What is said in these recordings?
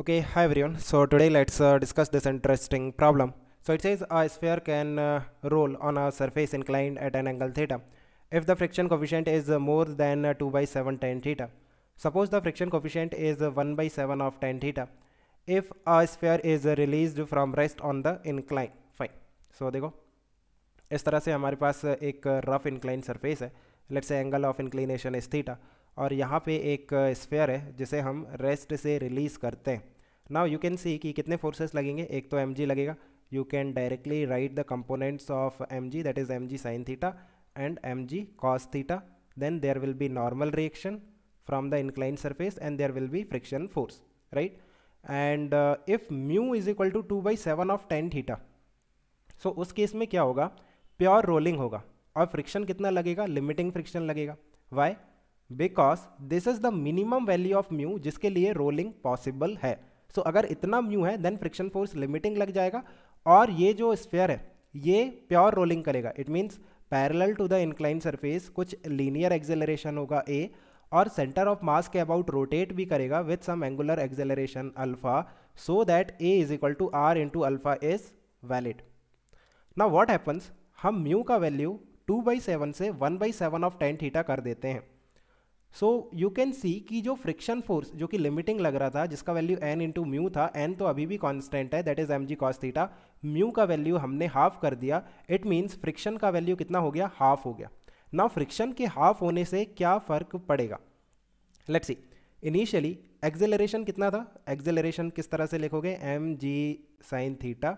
Okay, hi everyone. So today let's uh, discuss this interesting problem. So it says a sphere can uh, roll on a surface inclined at an angle theta if the friction coefficient is uh, more than uh, 2 by 7 tan theta. Suppose the friction coefficient is uh, 1 by 7 of tan theta if a sphere is uh, released from rest on the incline. Fine. So देखो इस तरह से हमारे पास एक rough incline surface है let's say angle of inclination is theta और यहाँ पे एक स्फेयर है जिसे हम रेस्ट से रिलीज़ करते हैं नाउ यू कैन सी कि कितने फोर्सेस लगेंगे एक तो एम लगेगा you can directly write the components of M G that is M G sine theta and M G cos theta then there will be normal reaction from the incline surface and there will be friction force right and if mu is equal to two by seven of tan theta so उस case में क्या होगा pure rolling होगा और friction कितना लगेगा limiting friction लगेगा why because this is the minimum value of mu जिसके लिए रोलिंग पॉसिबल है सो so, अगर इतना म्यू है देन फ्रिक्शन फोर्स लिमिटिंग लग जाएगा और ये जो स्फेयर है ये प्योर रोलिंग करेगा it means parallel to the incline surface कुछ लीनियर एक्जेलरेशन होगा ए और सेंटर ऑफ मास के अबाउट रोटेट भी करेगा with some angular acceleration alpha so that a is equal to R into alpha is valid ना what happens हम mu का value two by seven से one by seven of tan theta कर देते हैं so you can see कि जो friction force जो कि लिमिटिंग लग रहा था जिसका वैल्यू एन इंटू म्यू था एन तो अभी भी कॉन्स्टेंट है that is M G cos theta mu का वैल्यू हमने हाफ कर दिया इट मीन्स फ्रिक्शन का वैल्यू कितना हो गया हाफ हो गया ना फ्रिक्शन के हाफ होने से क्या फ़र्क पड़ेगा लेट्स सी इनिशियली एक्सेलरेशन कितना था एक्सेलरेशन किस तरह से लिखोगे M G sine theta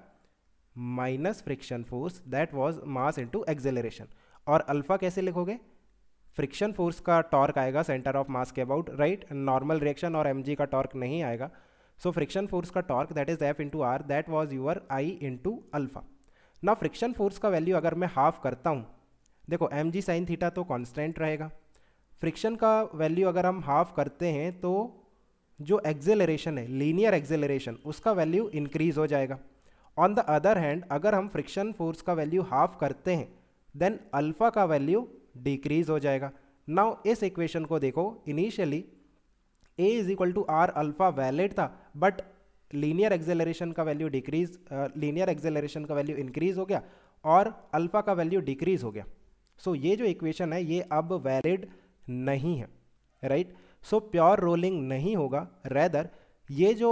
minus friction force that was mass into acceleration और अल्फा कैसे लिखोगे फ्रिक्शन फोर्स का टॉर्क आएगा सेंटर ऑफ मास के अबाउट राइट नॉर्मल रिएक्शन और एम का टॉर्क नहीं आएगा सो फ्रिक्शन फोर्स का torque that is F into R that was your I into alpha ना फ्रिक्शन फोर्स का वैल्यू अगर मैं हाफ करता हूँ देखो एम जी साइन थीटा तो कॉन्स्टेंट रहेगा फ्रिक्शन का वैल्यू अगर हम हाफ करते हैं तो जो एक्जेलरेशन है लीनियर एक्जेलरेशन उसका वैल्यू इंक्रीज हो जाएगा ऑन द अदर हैंड अगर हम फ्रिक्शन फोर्स का वैल्यू हाफ करते हैं देन अल्फ़ा का वैल्यू डिक्रीज हो जाएगा नाउ इस इक्वेशन को देखो initially a is equal to R alpha valid था बट लीनियर एक्जेलरेशन का वैल्यू डिक्रीज लीनियर एक्जेलरेशन का वैल्यू इंक्रीज हो गया और अल्फा का वैल्यू डिक्रीज हो गया सो so, ये जो इक्वेशन है ये अब वैलिड नहीं है राइट सो प्योर रोलिंग नहीं होगा रेदर ये जो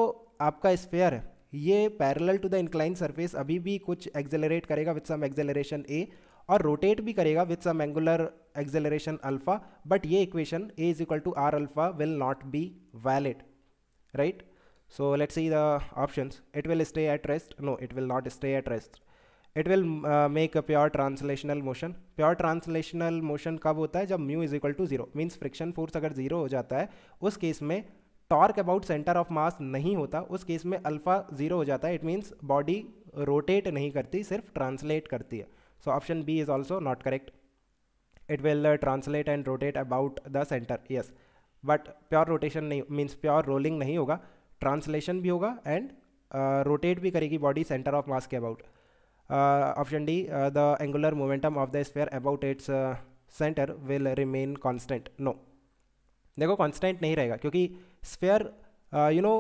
आपका स्पेयर है ये parallel to the incline surface अभी भी कुछ एक्जेलरेट करेगा विद सम एक्जेलरेशन ए और रोटेट भी करेगा with some angular acceleration alpha but ये equation a is equal to R alpha will not be valid right so let see the option it will stay at rest no it will not stay at rest it will make a pure translational motion pure translational motion कब होता है जब mu is equal to zero means friction force अगर zero हो जाता है उस case में torque about centre of mass नहीं होता उस केस में अल्फा जीरो हो जाता है इट मीन्स बॉडी रोटेट नहीं करती सिर्फ ट्रांसलेट करती है So option B is also not correct. It will uh, translate and rotate about the center. Yes, but pure rotation नहीं means pure rolling नहीं होगा ट्रांसलेशन भी होगा एंड रोटेट uh, भी करेगी बॉडी सेंटर ऑफ मास के about option D the angular momentum of the sphere about its centre will remain constant no देखो constant नहीं रहेगा क्योंकि स्पेयर यू नो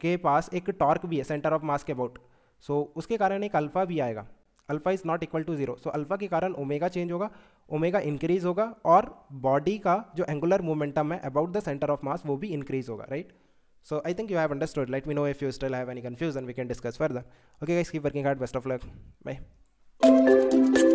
के पास एक टॉर्क भी है सेंटर ऑफ मास के अबाउट सो so, उसके कारण एक अल्फा भी आएगा alpha is not equal to zero so alpha के कारण ओमेगा चेंज होगा ओमेगा इंक्रीज होगा और बॉडी का जो एंगुलर मोमेंटम है about the centre of mass वो भी इंक्रीज होगा right so I think you have understood let me know if you still have any confusion we can discuss further okay guys working hard best of luck by